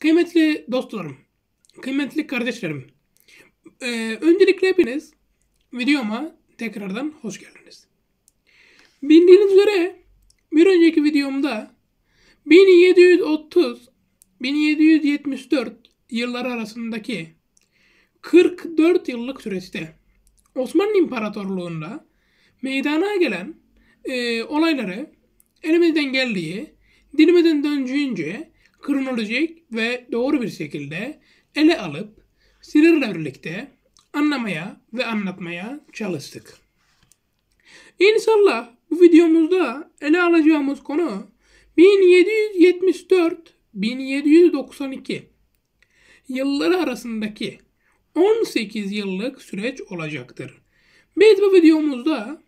Kıymetli dostlarım, kıymetli kardeşlerim, ee, öncelikle hepiniz videoma tekrardan hoş geldiniz. Bildiğiniz üzere bir önceki videomda 1730-1774 yılları arasındaki 44 yıllık süreçte Osmanlı İmparatorluğu'nda meydana gelen e, olayları elimizden geldiği, dilimizden döncüğünce kronolojik ve doğru bir şekilde ele alıp sinirle birlikte anlamaya ve anlatmaya çalıştık. İnşallah bu videomuzda ele alacağımız konu 1774-1792 yılları arasındaki 18 yıllık süreç olacaktır. Biz bu videomuzda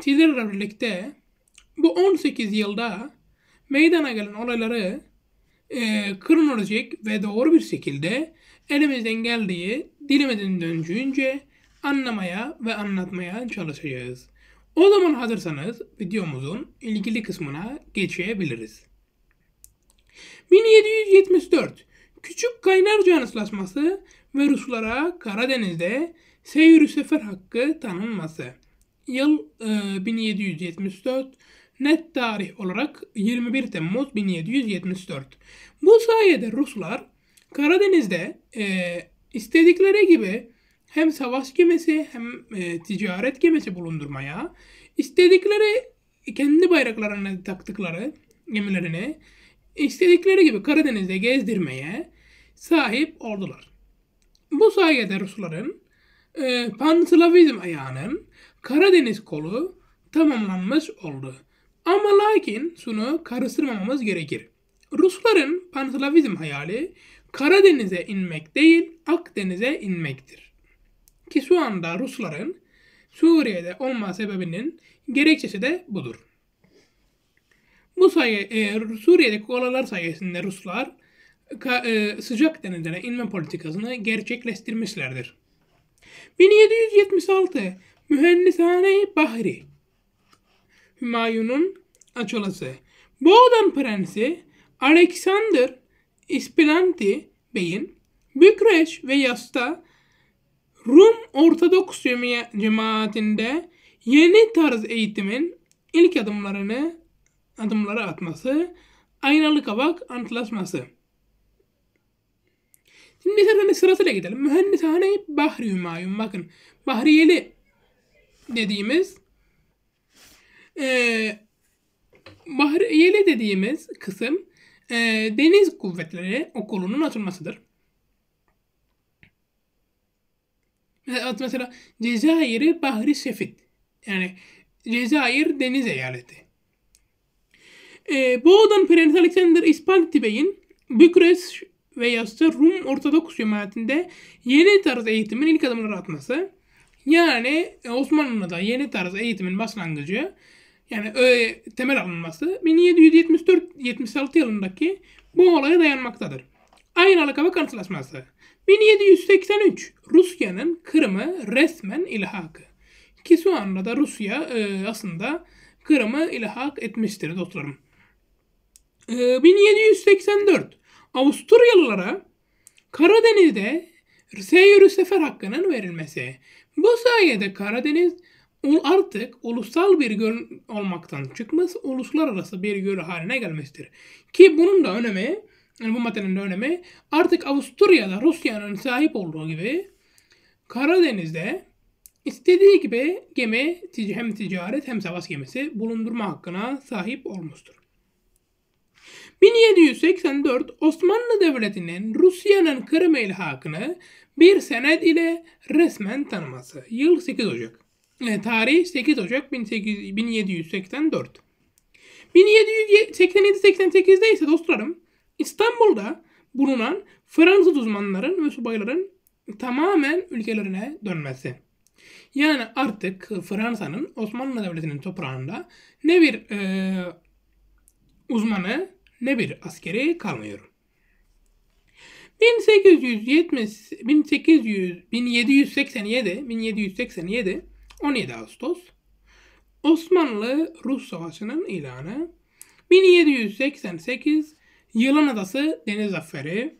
sizlerle birlikte bu 18 yılda meydana gelen olayları e, kronolojik ve doğru bir şekilde elimizden geldiği dilimizin döncüğünce anlamaya ve anlatmaya çalışacağız. O zaman hazırsanız videomuzun ilgili kısmına geçebiliriz. 1774 Küçük Kaynarca Anıslaşması ve Ruslara Karadeniz'de seyir sefer hakkı tanınması. Yıl e, 1774 net tarih olarak 21 Temmuz 1774. Bu sayede Ruslar Karadeniz'de e, istedikleri gibi hem savaş gemisi hem e, ticaret gemisi bulundurmaya, istedikleri kendi bayraklarına taktıkları gemilerini istedikleri gibi Karadeniz'de gezdirmeye sahip oldular. Bu sayede Rusların e, Panslavizm ayağının Karadeniz kolu tamamlanmış oldu. Ama lakin şunu karıştırmamamız gerekir. Rusların panslavizm hayali Karadeniz'e inmek değil Akdeniz'e inmektir. Ki şu anda Rusların Suriye'de olma sebebinin gerekçesi de budur. Bu sayı, e, Suriye'deki olaylar sayesinde Ruslar ka, e, sıcak denizlere inme politikasını gerçekleştirmişlerdir. 1776 Mühendishane Bahri Hümayun'un açolası. Boğdan Prensi Alexander Ispilanti Bey'in Bükreş ve Yas'ta Rum Ortodoks cemaatinde yeni tarz eğitimin ilk adımlarını adımları atması, aynalı kabak antlaşması. Şimdi sırasıyla, sırasıyla gidelim. Mühendishane Bahri Hümayun. Bakın Bahriyeli dediğimiz e, ee, Bahriyeli dediğimiz kısım e, Deniz Kuvvetleri Okulu'nun atılmasıdır. Mesela, mesela Cezayir'i Bahri Şefit, Yani Cezayir Deniz Eyaleti. E, ee, Boğdan Prens Alexander İspalti Bey'in Bükreş ve yazısı Rum Ortodoks cemaatinde yeni tarz eğitimin ilk adımları atması. Yani Osmanlı'da yeni tarz eğitimin başlangıcı yani öğe temel alınması 1774-76 yılındaki bu olaya dayanmaktadır. Aynı hava karşılaşması 1783 Rusya'nın Kırım'ı resmen ilhakı. Ki şu anda da Rusya e, aslında Kırım'ı ilhak etmiştir dostlarım. E, 1784 Avusturyalılara Karadeniz'de seyir sefer hakkının verilmesi. Bu sayede Karadeniz artık ulusal bir göl olmaktan çıkmış uluslararası bir göl haline gelmiştir. Ki bunun da önemi, yani bu maddenin de önemi artık Avusturya'da Rusya'nın sahip olduğu gibi Karadeniz'de istediği gibi gemi hem ticaret hem savaş gemisi bulundurma hakkına sahip olmuştur. 1784 Osmanlı Devleti'nin Rusya'nın Kırım ilhakını bir senet ile resmen tanıması. Yıl 8 Ocak. E, tarih 8 Ocak 18, 1784. 1787-88'de ise dostlarım İstanbul'da bulunan Fransız uzmanların ve subayların tamamen ülkelerine dönmesi. Yani artık Fransa'nın Osmanlı Devleti'nin toprağında ne bir e, uzmanı ne bir askeri kalmıyor. 1870 1800 1787 1787 17 Ağustos Osmanlı-Rus Savaşı'nın ilanı 1788 Yılan Adası Deniz Zaferi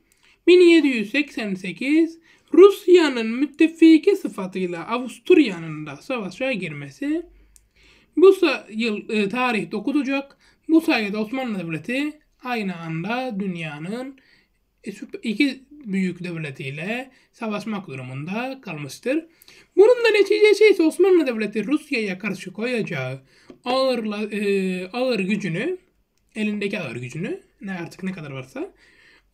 1788 Rusya'nın müttefiki sıfatıyla Avusturya'nın da savaşa girmesi bu yıl e, tarih 9 Ocak bu sayede Osmanlı Devleti aynı anda dünyanın e, iki büyük devletiyle savaşmak durumunda kalmıştır. Bunun da neticesi ise Osmanlı Devleti Rusya'ya karşı koyacağı ağır, e, ağır gücünü, elindeki ağır gücünü ne artık ne kadar varsa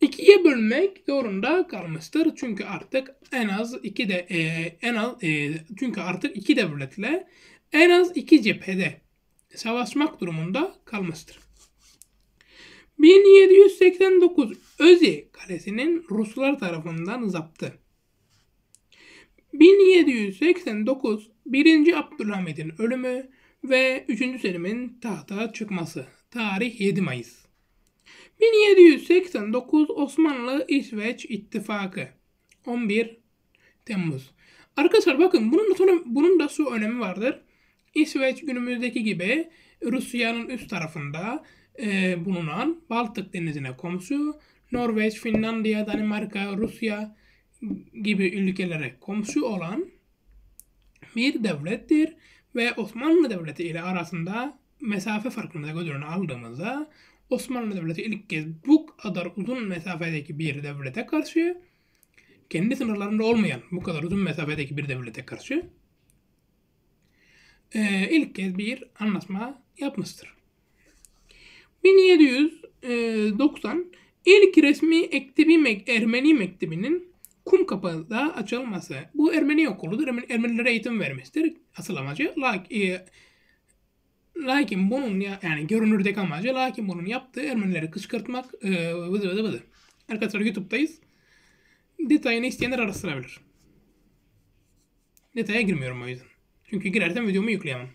ikiye bölmek zorunda kalmıştır. Çünkü artık en az iki de e, en az e, çünkü artık iki devletle en az iki cephede savaşmak durumunda kalmıştır. 1789 Özi Kalesi'nin Ruslar tarafından zaptı. 1789 1. Abdülhamid'in ölümü ve 3. Selim'in tahta çıkması. Tarih 7 Mayıs. 1789 Osmanlı-İsveç İttifakı 11 Temmuz. Arkadaşlar bakın bunun da, bunun da su önemi vardır. İsveç günümüzdeki gibi Rusya'nın üst tarafında e, bulunan Baltık Denizi'ne komşu, Norveç, Finlandiya, Danimarka, Rusya gibi ülkelere komşu olan bir devlettir ve Osmanlı Devleti ile arasında mesafe farkını da göz önüne aldığımızda Osmanlı Devleti ilk kez bu kadar uzun mesafedeki bir devlete karşı kendi sınırlarında olmayan bu kadar uzun mesafedeki bir devlete karşı e, ilk kez bir anlaşma yapmıştır. 1790 ilk resmi mek Ermeni mektebinin kum kapıda açılması. Bu Ermeni okuludur. Ermenilere eğitim vermesidir. Asıl amacı. Lakin, lakin bunun ya, yani görünürdeki amacı lakin bunun yaptığı Ermenileri kışkırtmak e, vıdı vıdı vıdı. Arkadaşlar YouTube'dayız. Detayını isteyenler araştırabilir. Detaya girmiyorum o yüzden. Çünkü girersem videomu yükleyemem.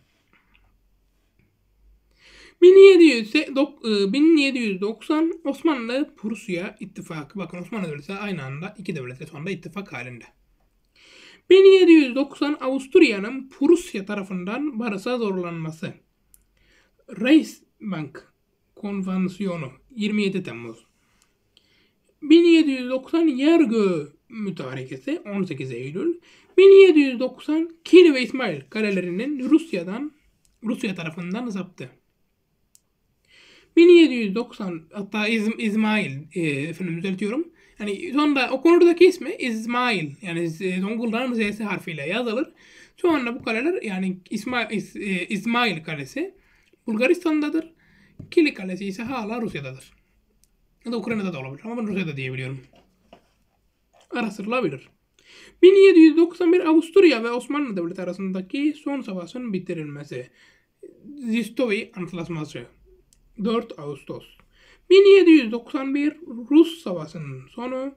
1790 e, Osmanlı Prusya ittifakı. Bakın Osmanlı Devleti aynı anda iki devlet de şu ittifak halinde. 1790 Avusturya'nın Prusya tarafından barışa zorlanması. Reichsbank Konvansiyonu 27 Temmuz. 1790 Yergö Mütarekesi 18 Eylül. 1790 Kil ve İsmail kalelerinin Rusya'dan Rusya tarafından zaptı. 1790 hatta İzm İzmail e, efendim düzeltiyorum. Yani sonunda o konudaki ismi İzmail yani Zonguldak'ın Z'si harfiyle yazılır. Şu anda bu kaleler yani İsma, İs, e, İsmail Kalesi Bulgaristan'dadır. Kili Kalesi ise hala Rusya'dadır. Ya da Ukrayna'da da olabilir ama ben Rusya'da diyebiliyorum. Araştırılabilir. 1791 Avusturya ve Osmanlı Devleti arasındaki son savaşın bitirilmesi. Zistovi Antlaşması. 4 Ağustos 1791 Rus Savaşı'nın sonu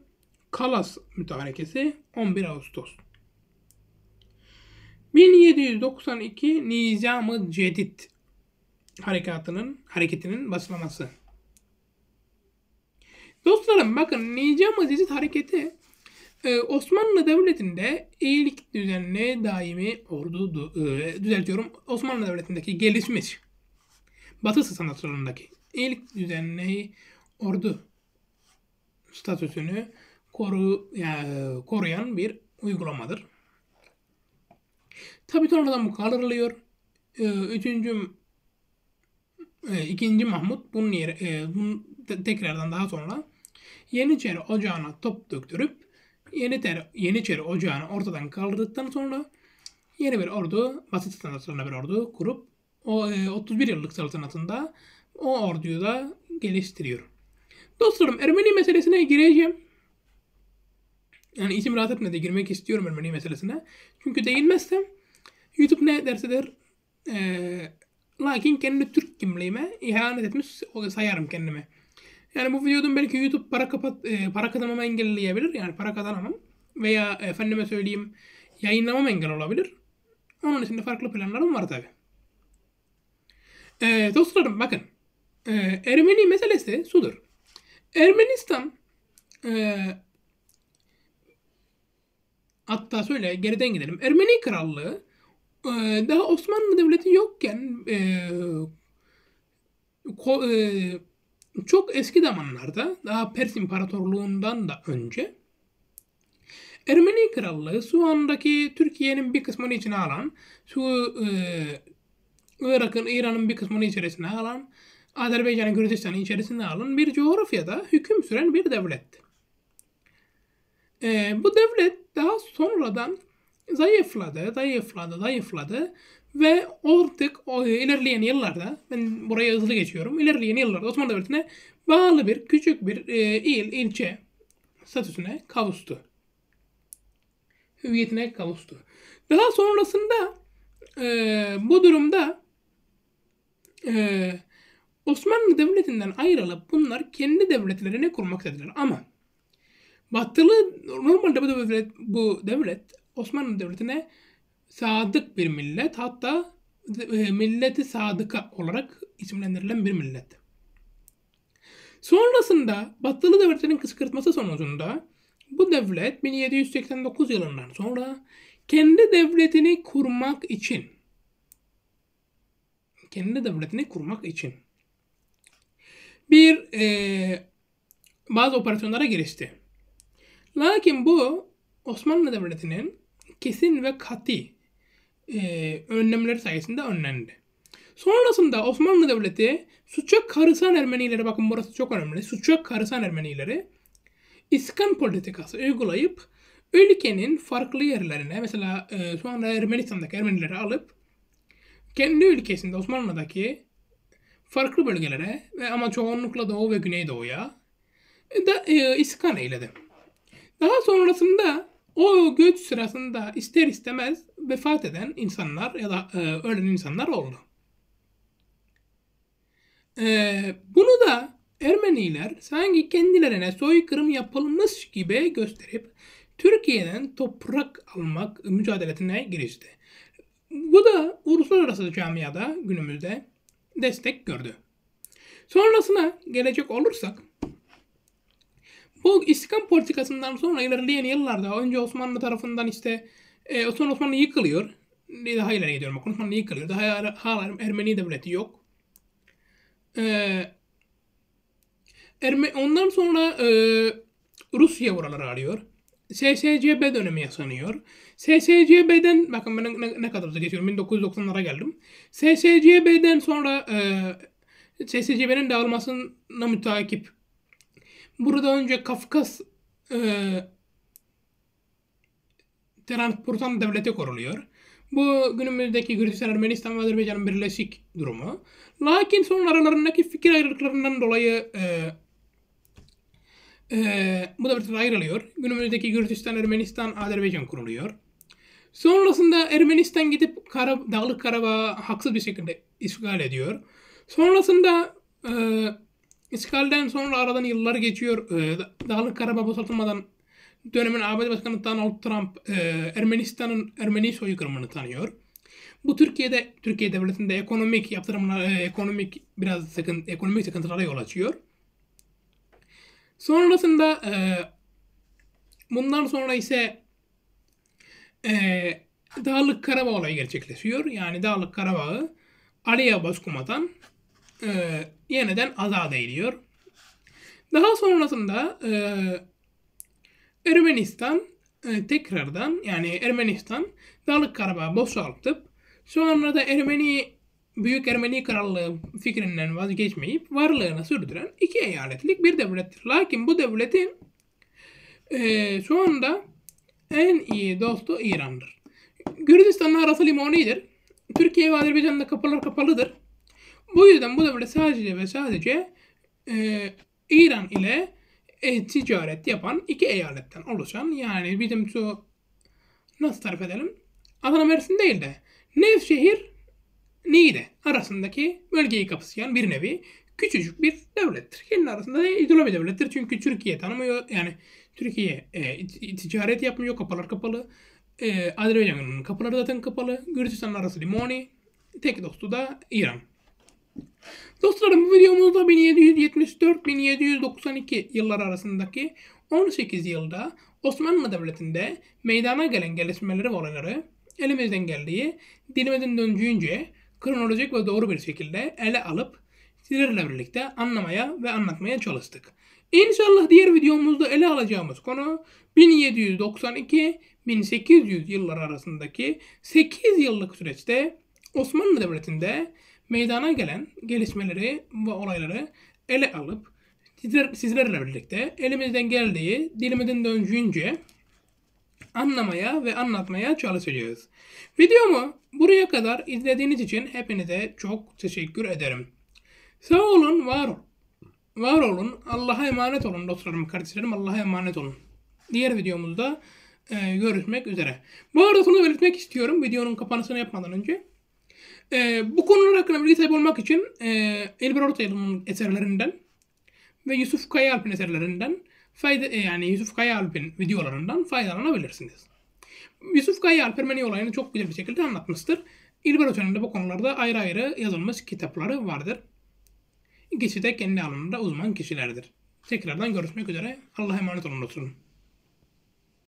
Kalas Mütarekesi 11 Ağustos 1792 Nizam-ı Cedid harekatının hareketinin başlaması. Dostlarım bakın Nizam-ı Cedid hareketi e, Osmanlı Devleti'nde iyilik düzenli daimi ordu e, düzeltiyorum Osmanlı Devleti'ndeki gelişmiş Batı sanatlarındaki ilk düzenli ordu statüsünü koru, yani koruyan bir uygulamadır. Tabi sonradan bu kaldırılıyor. Ee, üçüncü e, ikinci Mahmut bunun yeri e, bunu tekrardan daha sonra Yeniçeri ocağına top döktürüp Yeniçeri, Yeniçeri ocağını ortadan kaldırdıktan sonra yeni bir ordu, Batı standartlarına bir ordu kurup o e, 31 yıllık saltanatında o orduyu da geliştiriyor. Dostlarım Ermeni meselesine gireceğim. Yani içim rahat etmedi girmek istiyorum Ermeni meselesine. Çünkü değinmezsem YouTube ne derse der e, lakin kendi Türk kimliğime ihanet etmiş sayarım kendimi. Yani bu videodan belki YouTube para kapat e, para kazanmamı engelleyebilir. Yani para kazanamam. Veya efendime söyleyeyim yayınlamam engel olabilir. Onun için de farklı planlarım var tabii. Ee, dostlarım bakın. Ee, Ermeni meselesi sudur. Ermenistan e, hatta söyle geriden gidelim. Ermeni Krallığı e, daha Osmanlı Devleti yokken e, ko, e, çok eski zamanlarda daha Pers İmparatorluğundan da önce Ermeni Krallığı şu andaki Türkiye'nin bir kısmını içine alan şu e, Irak'ın, İran'ın bir kısmını içerisine alan, Azerbaycan'ın Gürcistan'ı içerisine alan bir coğrafyada hüküm süren bir devletti. Ee, bu devlet daha sonradan zayıfladı, zayıfladı, zayıfladı ve artık o, ilerleyen yıllarda, ben buraya hızlı geçiyorum, ilerleyen yıllarda Osmanlı Devleti'ne bağlı bir küçük bir e, il, ilçe statüsüne kavuştu. Hüviyetine kavuştu. Daha sonrasında e, bu durumda e, Osmanlı Devleti'nden ayrılıp bunlar kendi devletlerini kurmaktadırlar. Ama Batılı normalde bu devlet, bu devlet Osmanlı Devleti'ne sadık bir millet. Hatta e, milleti sadıka olarak isimlendirilen bir millet. Sonrasında Batılı devletlerin kışkırtması sonucunda bu devlet 1789 yılından sonra kendi devletini kurmak için kendi devletini kurmak için. Bir e, bazı operasyonlara girişti. Lakin bu Osmanlı Devleti'nin kesin ve kati e, önlemleri sayesinde önlendi. Sonrasında Osmanlı Devleti suça karışan Ermenileri bakın burası çok önemli. Suça karışan Ermenileri iskan politikası uygulayıp ülkenin farklı yerlerine mesela e, sonra Ermenistan'daki Ermenileri alıp kendi ülkesinde Osmanlı'daki farklı bölgelere ve ama çoğunlukla Doğu ve Güneydoğu'ya e, da e, iskan eyledi. Daha sonrasında o göç sırasında ister istemez vefat eden insanlar ya da e, ölen insanlar oldu. E, bunu da Ermeniler sanki kendilerine soykırım yapılmış gibi gösterip Türkiye'den toprak almak mücadelesine girişti. Bu da uluslararası camiada günümüzde destek gördü. Sonrasına gelecek olursak bu istikam politikasından sonra ilerleyen yıllarda önce Osmanlı tarafından işte e, sonra Osmanlı yıkılıyor. Daha ileri gidiyorum. Osmanlı yıkılıyor. Daha er, hala Ermeni devleti yok. Ee, Erme ondan sonra e, Rusya buraları arıyor. SSCB dönemi yaşanıyor. SSCB'den bakın ben ne, ne kadar da geçiyorum 1990'lara geldim. SSCB'den sonra e, SSCB'nin dağılmasına mütakip. Burada önce Kafkas e, Transportan Devleti kuruluyor. Bu günümüzdeki Gürcistan, Ermenistan ve Azerbaycan'ın birleşik durumu. Lakin son aralarındaki fikir ayrılıklarından dolayı e, ee, bu da bir tür ayrılıyor. Günümüzdeki Gürcistan, Ermenistan, Azerbaycan kuruluyor. Sonrasında Ermenistan gidip Kara, Dağlık Karabağ haksız bir şekilde işgal ediyor. Sonrasında e, işgalden sonra aradan yıllar geçiyor. E, Dağlık Karabağ boşaltılmadan dönemin ABD Başkanı Donald Trump e, Ermenistan'ın Ermeni soykırımını tanıyor. Bu Türkiye'de Türkiye devletinde ekonomik yaptırımlar, e, ekonomik biraz sıkıntı, ekonomik sıkıntılara yol açıyor. Sonrasında e, bundan sonra ise e, Dağlık Karabağ olayı gerçekleşiyor. Yani Dağlık Karabağ'ı Aliye Başkomutan e, yeniden azat ediliyor. Daha sonrasında e, Ermenistan e, tekrardan yani Ermenistan Dağlık Karabağ boşaltıp sonra da Ermeni Büyük Ermeni Krallığı fikrinden vazgeçmeyip varlığını sürdüren iki eyaletlik bir devlettir. Lakin bu devletin e, şu anda en iyi dostu İran'dır. Gürcistan'la arası limonidir. Türkiye ve Azerbaycan'da kapılar kapalıdır. Bu yüzden bu devlet sadece ve sadece e, İran ile e, ticaret yapan iki eyaletten oluşan yani bizim şu nasıl tarif edelim? Adana Mersin değil de Nevşehir Niğde arasındaki bölgeyi kapsayan bir nevi küçücük bir devlettir. Kendi arasında da idolo bir devlettir. Çünkü Türkiye tanımıyor. Yani Türkiye e, ticaret yapmıyor. Kapılar kapalı. E, Azerbaycan'ın kapıları zaten kapalı. Gürcistan'ın arası limoni. Tek dostu da İran. Dostlarım bu videomuzda 1774-1792 yıllar arasındaki 18 yılda Osmanlı Devleti'nde meydana gelen gelişmeleri ve olayları elimizden geldiği dilimizin döncüğünce kronolojik ve doğru bir şekilde ele alıp sizlerle birlikte anlamaya ve anlatmaya çalıştık. İnşallah diğer videomuzda ele alacağımız konu 1792-1800 yıllar arasındaki 8 yıllık süreçte Osmanlı Devleti'nde meydana gelen gelişmeleri ve olayları ele alıp sizler, sizlerle birlikte elimizden geldiği dilimizin döncüğünce anlamaya ve anlatmaya çalışacağız. Videomu buraya kadar izlediğiniz için hepinize çok teşekkür ederim. Sağ olun, var olun. Var olun, Allah'a emanet olun dostlarım, kardeşlerim Allah'a emanet olun. Diğer videomuzda e, görüşmek üzere. Bu arada şunu belirtmek istiyorum videonun kapanışını yapmadan önce. E, bu konular hakkında bilgi sahibi olmak için e, Elber Ortaylı'nın eserlerinden ve Yusuf Kayaalp'in eserlerinden fayda e, yani Yusuf Kaya Alp'in videolarından faydalanabilirsiniz. Yusuf Kaya Alp Ermeni olayını çok güzel bir şekilde anlatmıştır. İlber Hoca'nın bu konularda ayrı ayrı yazılmış kitapları vardır. İkisi de kendi alanında uzman kişilerdir. Tekrardan görüşmek üzere. Allah'a emanet olun.